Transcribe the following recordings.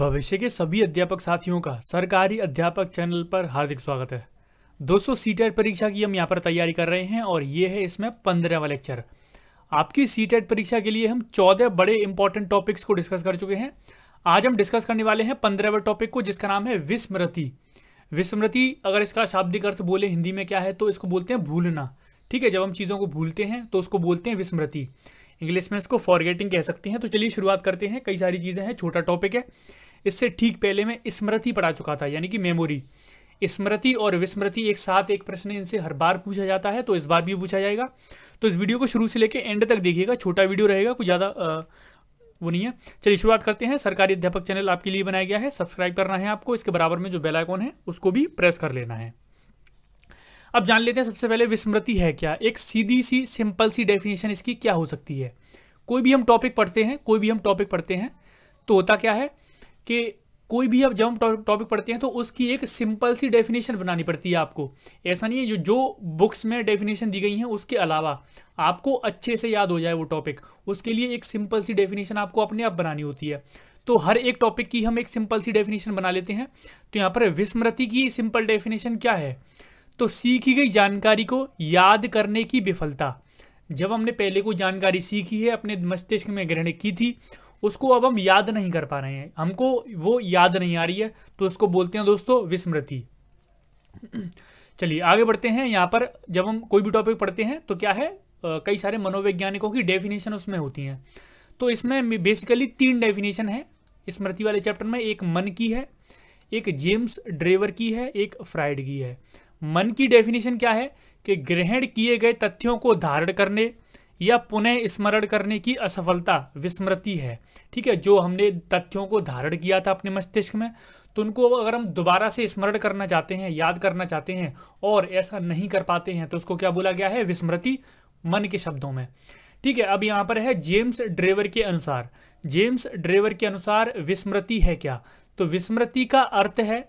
भविष्य के सभी अध्यापक साथियों का सरकारी अध्यापक चैनल पर हार्दिक स्वागत है दोस्तों सीटेट e परीक्षा की हम यहाँ पर तैयारी कर रहे हैं और ये है इसमें पंद्रहवा लेक्चर आपकी सीटेट e परीक्षा के लिए हम चौदह बड़े इंपॉर्टेंट टॉपिक्स को डिस्कस कर चुके हैं आज हम डिस्कस करने वाले हैं पंद्रहवें टॉपिक को जिसका नाम है विस्मृति विस्मृति अगर इसका शाब्दिक अर्थ बोले हिंदी में क्या है तो इसको बोलते हैं भूलना ठीक है जब हम चीज़ों को भूलते हैं तो उसको बोलते हैं विस्मृति इंग्लिश में इसको फॉरगेटिंग कह सकते हैं तो चलिए शुरुआत करते हैं कई सारी चीज़ें हैं छोटा टॉपिक है इससे ठीक पहले मैं स्मृति पढ़ा चुका था यानी कि मेमोरी स्मृति और विस्मृति एक साथ एक प्रश्न इनसे हर बार पूछा जाता है तो इस बार भी पूछा जाएगा तो इस वीडियो को शुरू से लेकर एंड तक देखिएगा छोटा वीडियो रहेगा कुछ ज़्यादा वो नहीं है चलिए शुरुआत करते हैं सरकारी अध्यापक चैनल आपके लिए बनाया गया है सब्सक्राइब करना है आपको इसके बराबर में जो बेल आइकॉन है उसको भी प्रेस कर लेना है अब जान लेते हैं सबसे पहले विस्मृति है क्या एक सीधी सी सिंपल सी डेफिनेशन इसकी क्या हो सकती है कोई भी हम टॉपिक पढ़ते हैं कोई भी हम टॉपिक पढ़ते हैं तो होता क्या है कि कोई भी आप जब हम टॉपिक पढ़ते हैं तो उसकी एक सिंपल सी डेफिनेशन बनानी पड़ती है आपको ऐसा नहीं है जो जो बुक्स में डेफिनेशन दी गई है उसके अलावा आपको अच्छे से याद हो जाए वो टॉपिक उसके लिए एक सिंपल सी डेफिनेशन आपको अपने आप बनानी होती है तो हर एक टॉपिक की हम एक सिंपल सी डेफिनेशन बना लेते हैं तो यहाँ पर विस्मृति की सिंपल डेफिनेशन क्या है तो सीखी गई जानकारी को याद करने की विफलता जब हमने पहले को जानकारी सीखी है अपने मस्तिष्क में ग्रहण की थी उसको अब हम याद नहीं कर पा रहे हैं हमको वो याद नहीं आ रही है तो उसको बोलते हैं दोस्तों विस्मृति चलिए आगे बढ़ते हैं यहाँ पर जब हम कोई भी टॉपिक पढ़ते हैं तो क्या है कई सारे मनोवैज्ञानिकों की डेफिनेशन उसमें होती हैं तो इसमें बेसिकली तीन डेफिनेशन है स्मृति वाले चैप्टर में एक मन की है एक जेम्स ड्रेवर की है एक फ्राइड की है मन की डेफिनेशन क्या है कि ग्रहण किए गए तथ्यों को धारण करने या पुनः स्मरण करने की असफलता विस्मृति है ठीक है जो हमने तथ्यों को धारण किया था अपने मस्तिष्क में तो उनको अगर हम दोबारा से स्मरण करना चाहते हैं याद करना चाहते हैं और ऐसा नहीं कर पाते हैं तो उसको क्या बोला गया है विस्मृति मन के शब्दों में ठीक है अब यहाँ पर है जेम्स ड्रेवर के अनुसार जेम्स ड्रेवर के अनुसार विस्मृति है क्या तो विस्मृति का अर्थ है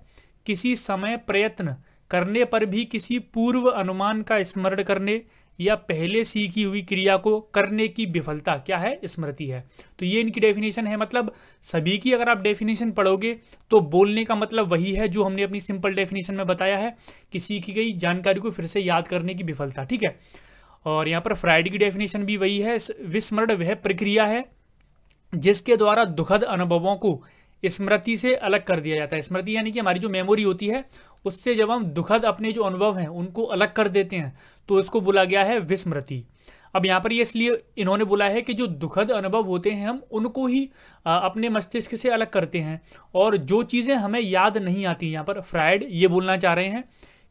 किसी समय प्रयत्न करने पर भी किसी पूर्व अनुमान का स्मरण करने या पहले सीखी हुई क्रिया को करने की विफलता क्या है स्मृति है तो ये इनकी डेफिनेशन है मतलब सभी की अगर आप डेफिनेशन पढ़ोगे तो बोलने का मतलब वही है जो हमने अपनी सिंपल डेफिनेशन में बताया है कि सीखी गई जानकारी को फिर से याद करने की विफलता ठीक है और यहाँ पर फ्राइड की डेफिनेशन भी वही है विस्मरण वह प्रक्रिया है जिसके द्वारा दुखद अनुभवों को स्मृति से अलग कर दिया जाता है स्मृति यानी कि हमारी जो मेमोरी होती है उससे जब हम दुखद अपने जो अनुभव हैं उनको अलग कर देते हैं तो इसको बोला गया है विस्मृति अब यहाँ पर ये इसलिए इन्होंने बोला है कि जो दुखद अनुभव होते हैं हम उनको ही अपने मस्तिष्क से अलग करते हैं और जो चीज़ें हमें याद नहीं आती यहाँ पर फ्राइड ये बोलना चाह रहे हैं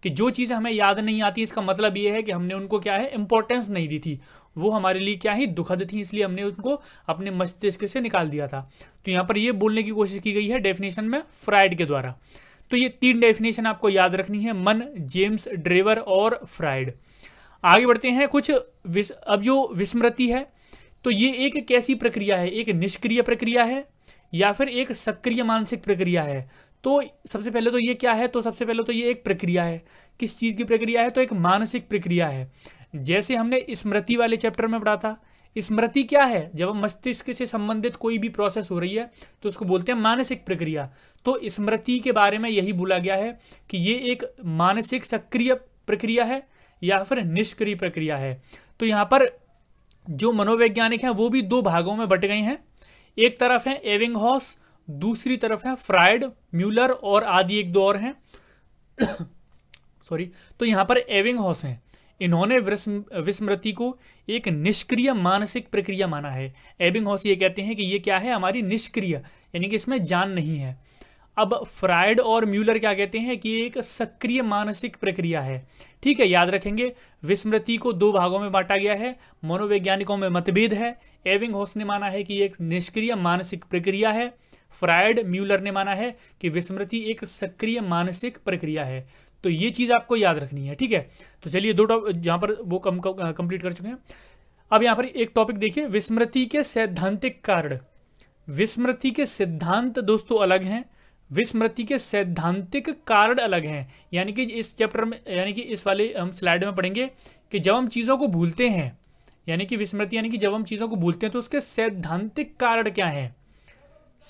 कि जो चीज़ें हमें याद नहीं आती इसका मतलब ये है कि हमने उनको क्या है इंपॉर्टेंस नहीं दी थी वो हमारे लिए क्या ही दुखद थी इसलिए हमने उनको अपने मस्तिष्क से निकाल दिया था तो यहाँ पर ये बोलने की कोशिश की गई है डेफिनेशन में फ्राइड के द्वारा तो ये तीन डेफिनेशन आपको याद रखनी है मन जेम्स ड्रेवर और फ्राइड आगे बढ़ते हैं कुछ विस, अब जो विस्मृति है तो ये एक कैसी प्रक्रिया है एक निष्क्रिय प्रक्रिया है या फिर एक सक्रिय मानसिक प्रक्रिया है तो सबसे पहले तो ये क्या है तो सबसे पहले तो ये एक प्रक्रिया है किस चीज़ की प्रक्रिया है तो एक मानसिक प्रक्रिया है जैसे हमने स्मृति वाले चैप्टर में पढ़ा था स्मृति क्या है जब मस्तिष्क से संबंधित कोई भी प्रोसेस हो रही है तो उसको बोलते हैं मानसिक प्रक्रिया तो स्मृति के बारे में यही बोला गया है कि ये एक मानसिक सक्रिय प्रक्रिया है या फिर निष्क्रिय प्रक्रिया है तो यहाँ पर जो मनोवैज्ञानिक हैं वो भी दो भागों में बट गए हैं एक तरफ है एविंग हॉस दूसरी तरफ है फ्राइड म्यूलर और आदि एक दो और हैं सॉरी तो यहाँ पर एविंग हॉस हैं इन्होंने विस्मृति को एक निष्क्रिय मानसिक प्रक्रिया माना है एबिंग हॉस ये कहते हैं कि ये क्या है हमारी निष्क्रिय यानी कि इसमें जान नहीं है अब फ्राइड और म्यूलर क्या कहते हैं कि एक सक्रिय मानसिक प्रक्रिया है ठीक है याद रखेंगे विस्मृति को दो भागों में बांटा गया है मनोवैज्ञानिकों में मतभेद है एविंग होस ने माना है कि एक निष्क्रिय मानसिक प्रक्रिया है फ्रायड म्यूलर ने माना है कि विस्मृति एक सक्रिय मानसिक प्रक्रिया है तो ये चीज़ आपको याद रखनी है ठीक है तो चलिए दो टॉप यहां पर वो कम कंप्लीट कर चुके हैं अब यहां पर एक टॉपिक देखिए विस्मृति के सैद्धांतिक कारण विस्मृति के सिद्धांत दोस्तों अलग हैं विस्मृति के सैद्धांतिक कारण अलग हैं यानी कि इस चैप्टर में यानी कि इस वाले हम स्लाइड में पढ़ेंगे कि जब हम चीज़ों को भूलते हैं यानी कि विस्मृति यानी कि जब हम चीज़ों को भूलते हैं तो उसके सैद्धांतिक कारण क्या है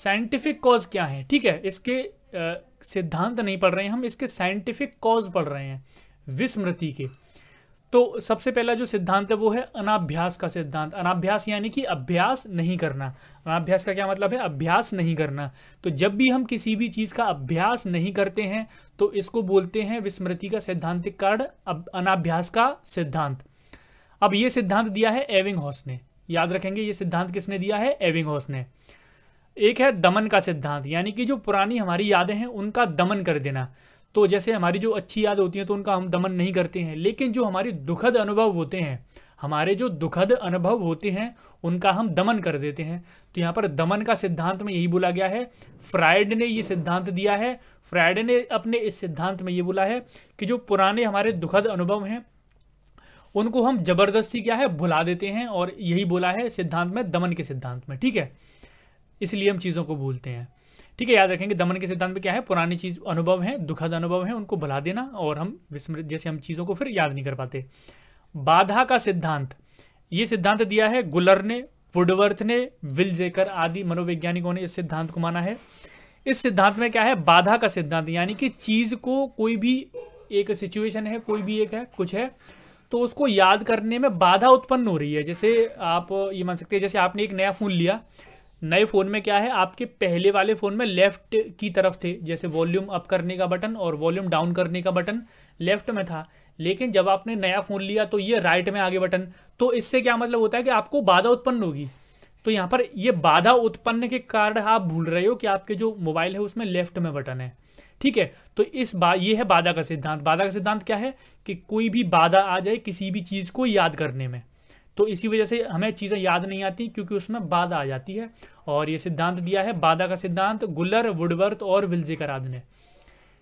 साइंटिफिक कॉज क्या है ठीक है इसके सिद्धांत नहीं पढ़ रहे हैं हम इसके साइंटिफिक कॉज पढ़ रहे हैं विस्मृति के तो सबसे पहला जो सिद्धांत है वो है अनाभ्यास का सिद्धांत अनाभ्यास यानी कि अभ्यास नहीं करना अनाभ्यास का क्या मतलब है अभ्यास नहीं करना तो जब भी हम किसी भी चीज़ का अभ्यास नहीं करते हैं तो इसको बोलते हैं विस्मृति का सिद्धांतिक कार्ड अब अनाभ्यास का सिद्धांत अब ये सिद्धांत दिया है एविंग हॉस ने याद रखेंगे ये सिद्धांत किसने दिया है एविंग हॉस ने एक है दमन का सिद्धांत यानी कि जो पुरानी हमारी यादें हैं उनका दमन कर देना तो जैसे हमारी जो अच्छी याद होती है तो उनका हम दमन नहीं करते हैं लेकिन जो हमारे दुखद अनुभव होते हैं हमारे जो दुखद अनुभव होते हैं उनका हम दमन कर देते हैं तो यहाँ पर दमन का सिद्धांत में यही बोला गया है फ्राइड ने ये सिद्धांत दिया है फ्राइड ने अपने इस सिद्धांत में ये बोला है कि जो पुराने हमारे दुखद अनुभव हैं उनको हम जबरदस्ती क्या है भुला देते हैं और यही बोला है सिद्धांत में दमन के सिद्धांत में ठीक है इसलिए हम चीज़ों को भूलते हैं ठीक है याद रखेंगे दमन के सिद्धांत में क्या है पुरानी चीज़ अनुभव है दुखद अनुभव है उनको भुला देना और हम विस्मृत जैसे हम चीज़ों को फिर याद नहीं कर पाते बाधा का सिद्धांत ये सिद्धांत दिया है गुलर ने वुडवर्थ ने विल जेकर आदि मनोवैज्ञानिकों ने इस सिद्धांत को माना है इस सिद्धांत में क्या है बाधा का सिद्धांत यानी कि चीज़ को कोई भी एक सिचुएशन है कोई भी एक है कुछ है तो उसको याद करने में बाधा उत्पन्न हो रही है जैसे आप ये मान सकते हैं जैसे आपने एक नया फ़ोन लिया नए फ़ोन में क्या है आपके पहले वाले फ़ोन में लेफ़्ट की तरफ थे जैसे वॉल्यूम अप करने का बटन और वॉल्यूम डाउन करने का बटन लेफ़्ट में था लेकिन जब आपने नया फ़ोन लिया तो ये राइट में आगे बटन तो इससे क्या मतलब होता है कि आपको बाधा उत्पन्न होगी तो यहाँ पर ये बाधा उत्पन्न के कारण आप भूल रहे हो कि आपके जो मोबाइल है उसमें लेफ़्ट में बटन है ठीक है तो इस बा ये है बाधा का सिद्धांत बाधा का सिद्धांत क्या है कि कोई भी बाधा आ जाए किसी भी चीज़ को याद करने में तो इसी वजह से हमें चीज़ें याद नहीं आती क्योंकि उसमें बाधा आ जाती है और ये सिद्धांत दिया है बाधा का सिद्धांत गुलर वुडवर्थ और आदि ने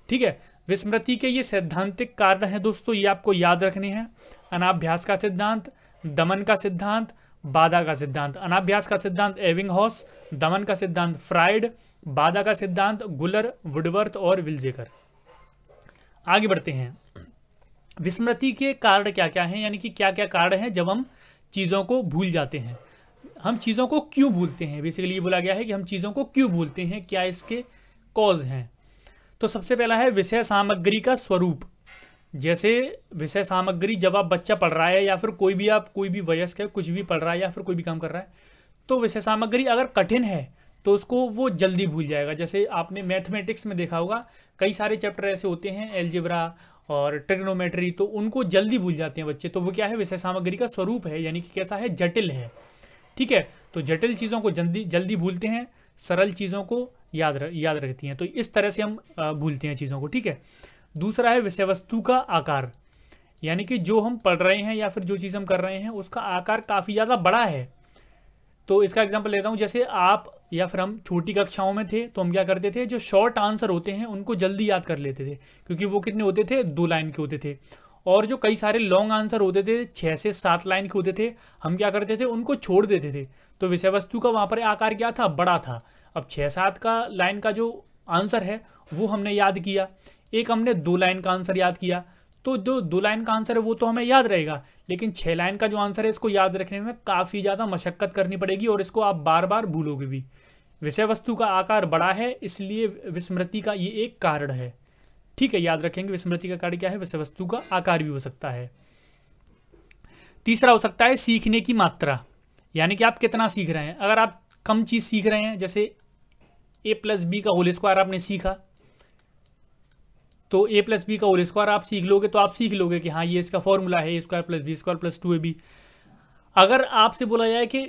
ठीक है विस्मृति के ये सैद्धांतिक कारण हैं दोस्तों ये आपको याद रखने हैं अनाभ्यास का सिद्धांत दमन का सिद्धांत बाधा का सिद्धांत अनाभ्यास का सिद्धांत एविंग हॉस दमन का सिद्धांत फ्राइड बाधा का सिद्धांत गुलर वुडवर्थ और विलजेकर आगे बढ़ते हैं विस्मृति के कारण क्या क्या हैं यानी कि क्या क्या कारण हैं जब हम चीज़ों को भूल जाते हैं हम चीज़ों को क्यों भूलते हैं बेसिकली ये बोला गया है कि हम चीज़ों को क्यों भूलते हैं क्या इसके कॉज हैं तो सबसे पहला है विषय सामग्री का स्वरूप जैसे विषय सामग्री जब आप बच्चा पढ़ रहा है या फिर कोई भी आप कोई भी वयस्क है कुछ भी पढ़ रहा है या फिर कोई भी काम कर रहा है तो विषय सामग्री अगर कठिन है तो उसको वो जल्दी भूल जाएगा जैसे आपने मैथमेटिक्स में देखा होगा कई सारे चैप्टर ऐसे होते हैं एल्जिब्रा और ट्रिग्नोमेट्री तो उनको जल्दी भूल जाते हैं बच्चे तो वो क्या है विषय सामग्री का स्वरूप है यानी कि कैसा है जटिल है ठीक है तो जटिल चीज़ों को जल्दी जल्दी भूलते हैं सरल चीज़ों को याद र, याद रखती हैं तो इस तरह से हम भूलते हैं चीज़ों को ठीक है दूसरा है विषय वस्तु का आकार यानी कि जो हम पढ़ रहे हैं या फिर जो चीज़ हम कर रहे हैं उसका आकार काफ़ी ज़्यादा बड़ा है तो इसका एग्जाम्पल लेता हूँ जैसे आप या फिर हम छोटी कक्षाओं में थे तो हम क्या करते थे जो शॉर्ट आंसर होते हैं उनको जल्दी याद कर लेते थे क्योंकि वो कितने होते थे दो लाइन के होते थे और जो कई सारे लॉन्ग आंसर होते थे छः से सात लाइन के होते थे हम क्या करते थे उनको छोड़ देते थे तो विषय वस्तु का वहाँ पर आकार क्या था बड़ा था अब छः सात का लाइन का जो आंसर है वो हमने याद किया एक हमने दो लाइन का आंसर याद किया तो जो दो लाइन का आंसर है वो तो हमें याद रहेगा लेकिन छह लाइन का जो आंसर है इसको याद रखने में काफ़ी ज़्यादा मशक्क़त करनी पड़ेगी और इसको आप बार बार भूलोगे भी विषय वस्तु का आकार बड़ा है इसलिए विस्मृति का ये एक कारण है ठीक है याद रखेंगे विस्मृति का कारण क्या है विषय वस्तु का आकार भी हो सकता है तीसरा हो सकता है सीखने की मात्रा यानी कि आप कितना सीख रहे हैं अगर आप कम चीज़ सीख रहे हैं जैसे ए प्लस बी का होल स्क्वायर आपने सीखा तो ए प्लस बी का होल स्क्वायर आप सीख लोगे तो आप सीख लोगे कि हाँ ये इसका फॉर्मूला है A square plus B square plus two A B अगर आपसे बोला जाए कि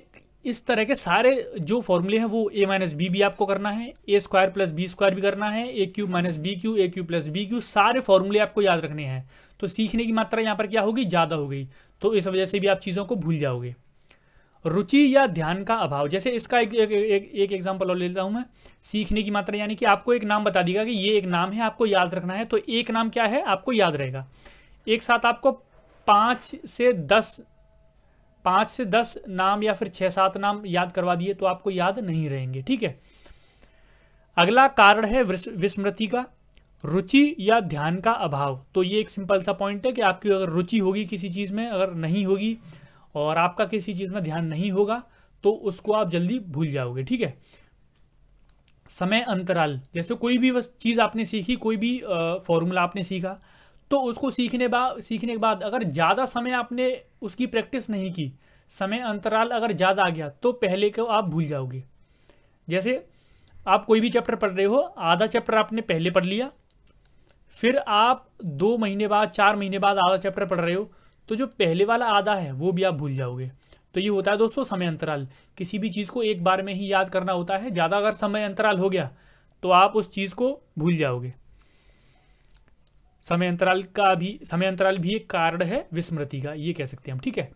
इस तरह के सारे जो फॉर्मूले हैं वो ए माइनस बी भी आपको करना है A square plus B square भी करना है A cube minus B cube A cube plus B cube सारे फॉर्मूले आपको याद रखने हैं तो सीखने की मात्रा यहाँ पर क्या होगी ज़्यादा हो गई तो इस वजह से भी आप चीज़ों को भूल जाओगे रुचि या ध्यान का अभाव जैसे इसका एक एक एग्जाम्पल और लेता हूं मैं सीखने की मात्रा यानी कि आपको एक नाम बता देगा कि ये एक नाम है आपको याद रखना है तो एक नाम क्या है आपको याद रहेगा एक साथ आपको पाँच से दस पाँच से दस नाम या फिर छः सात नाम याद करवा दिए तो आपको याद नहीं रहेंगे ठीक है अगला कारण है विस्मृति का रुचि या ध्यान का अभाव तो ये एक सिंपल सा पॉइंट है कि आपकी अगर रुचि होगी किसी चीज़ में अगर नहीं होगी और आपका किसी चीज़ में ध्यान नहीं होगा तो उसको आप जल्दी भूल जाओगे ठीक है समय अंतराल जैसे कोई भी चीज़ आपने सीखी कोई भी फॉर्मूला आपने सीखा तो उसको सीखने बाद सीखने के बाद अगर ज़्यादा समय आपने उसकी प्रैक्टिस नहीं की समय अंतराल अगर ज़्यादा आ गया तो पहले को आप भूल जाओगे जैसे आप कोई भी चैप्टर पढ़ रहे हो आधा चैप्टर आपने पहले पढ़ लिया फिर आप दो महीने बाद चार महीने बाद आधा चैप्टर पढ़ रहे हो तो जो पहले वाला आधा है वो भी आप भूल जाओगे तो ये होता है दोस्तों समय अंतराल किसी भी चीज़ को एक बार में ही याद करना होता है ज़्यादा अगर समय अंतराल हो गया तो आप उस चीज़ को भूल जाओगे समय अंतराल का भी समय अंतराल भी एक कारण है विस्मृति का ये कह सकते हैं हम ठीक है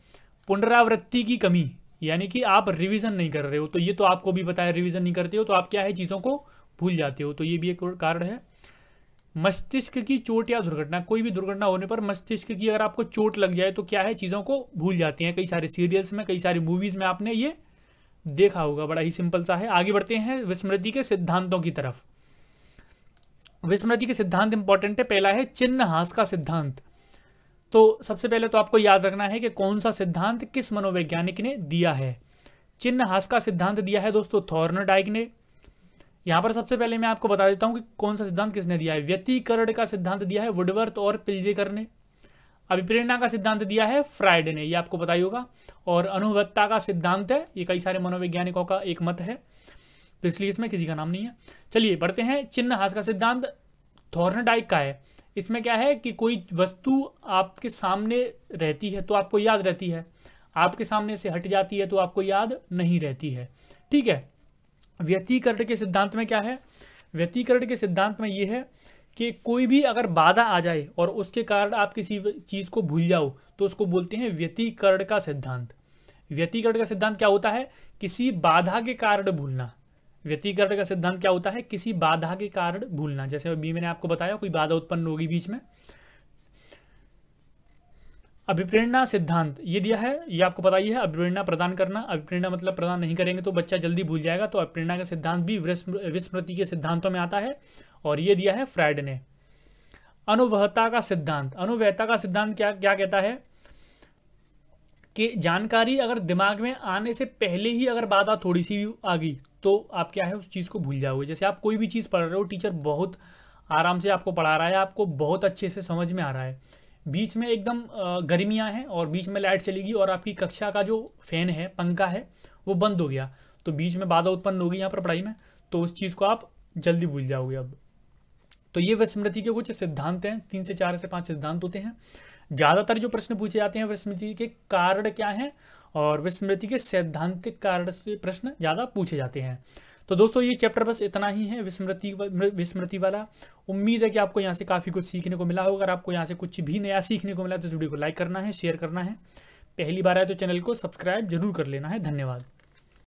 पुनरावृत्ति की कमी यानी कि आप रिवीजन नहीं कर रहे हो तो ये तो आपको भी बताया रिवीजन नहीं करते हो तो आप क्या है चीज़ों को भूल जाते हो तो ये भी एक कारण है मस्तिष्क की चोट या दुर्घटना कोई भी दुर्घटना होने पर मस्तिष्क की अगर आपको चोट लग जाए तो क्या है चीज़ों को भूल जाते हैं कई सारे सीरियल्स में कई सारी मूवीज़ में आपने ये देखा होगा बड़ा ही सिंपल सा है आगे बढ़ते हैं विस्मृति के सिद्धांतों की तरफ विस्मृति के सिद्धांत इंपॉर्टेंट है पहला है चिन्ह हास का सिद्धांत तो सबसे पहले तो आपको याद रखना है कि कौन सा सिद्धांत किस मनोवैज्ञानिक ने दिया है चिन्ह हास का सिद्धांत दिया है दोस्तों डाइक ने यहां पर सबसे पहले मैं आपको बता देता हूँ कि कौन सा सिद्धांत किसने दिया है व्यतीकरण का सिद्धांत दिया है वुडवर्थ और पिल्जेकर ने अभिप्रेरणा का सिद्धांत दिया है फ्राइड ने ये आपको बताई होगा और अनुवत्ता का सिद्धांत है ये कई सारे मनोवैज्ञानिकों का एक मत है तो इसलिए इसमें किसी का नाम नहीं है चलिए बढ़ते हैं चिन्ह हास का सिद्धांत थॉर्नडाइक का है इसमें क्या है कि कोई वस्तु आपके सामने रहती है तो आपको याद रहती है आपके सामने से हट जाती है तो आपको याद नहीं रहती है ठीक है व्यतीकरण के सिद्धांत में क्या है व्यतीकरण के सिद्धांत में यह है कि कोई भी अगर बाधा आ जाए और उसके कारण आप किसी चीज़ को भूल जाओ तो उसको बोलते हैं व्यतीकरण का सिद्धांत व्यतीकरण का सिद्धांत क्या होता है किसी बाधा के कारण भूलना व्यतीकरण का सिद्धांत क्या होता है किसी बाधा के कारण भूलना जैसे अभी मैंने आपको बताया कोई बाधा उत्पन्न होगी बीच में अभिप्रेरणा सिद्धांत ये दिया है ये आपको पता ही है अभिप्रेरणा प्रदान करना अभिप्रेरणा मतलब प्रदान नहीं करेंगे तो बच्चा जल्दी भूल जाएगा तो अभिप्रेरणा का सिद्धांत भी विस्मृति के सिद्धांतों में आता है और ये दिया है फ्राइड ने अनुवहता का सिद्धांत अनुवहता का सिद्धांत क्या क्या कहता है कि जानकारी अगर दिमाग में आने से पहले ही अगर बाधा थोड़ी सी आ गई तो आप क्या है उस चीज़ को भूल जाओगे जैसे आप कोई भी चीज़ पढ़ रहे हो टीचर बहुत आराम से आपको पढ़ा रहा है आपको बहुत अच्छे से समझ में आ रहा है बीच में एकदम गर्मियाँ हैं और बीच में लाइट चली गई और आपकी कक्षा का जो फैन है पंखा है वो बंद हो गया तो बीच में बाधा उत्पन्न होगी यहाँ पर पढ़ाई में तो उस चीज़ को आप जल्दी भूल जाओगे अब तो ये विस्मृति के कुछ सिद्धांत हैं तीन से चार से पाँच सिद्धांत होते हैं ज़्यादातर जो प्रश्न पूछे जाते हैं विस्मृति के कारण क्या हैं और विस्मृति के सैद्धांतिक कारण से प्रश्न ज़्यादा पूछे जाते हैं तो दोस्तों ये चैप्टर बस इतना ही है विस्मृति विस्मृति वाला उम्मीद है कि आपको यहाँ से काफ़ी कुछ सीखने को मिला होगा अगर आपको यहाँ से कुछ भी नया सीखने को मिला तो इस वीडियो को लाइक करना है शेयर करना है पहली बार आए तो चैनल को सब्सक्राइब जरूर कर लेना है धन्यवाद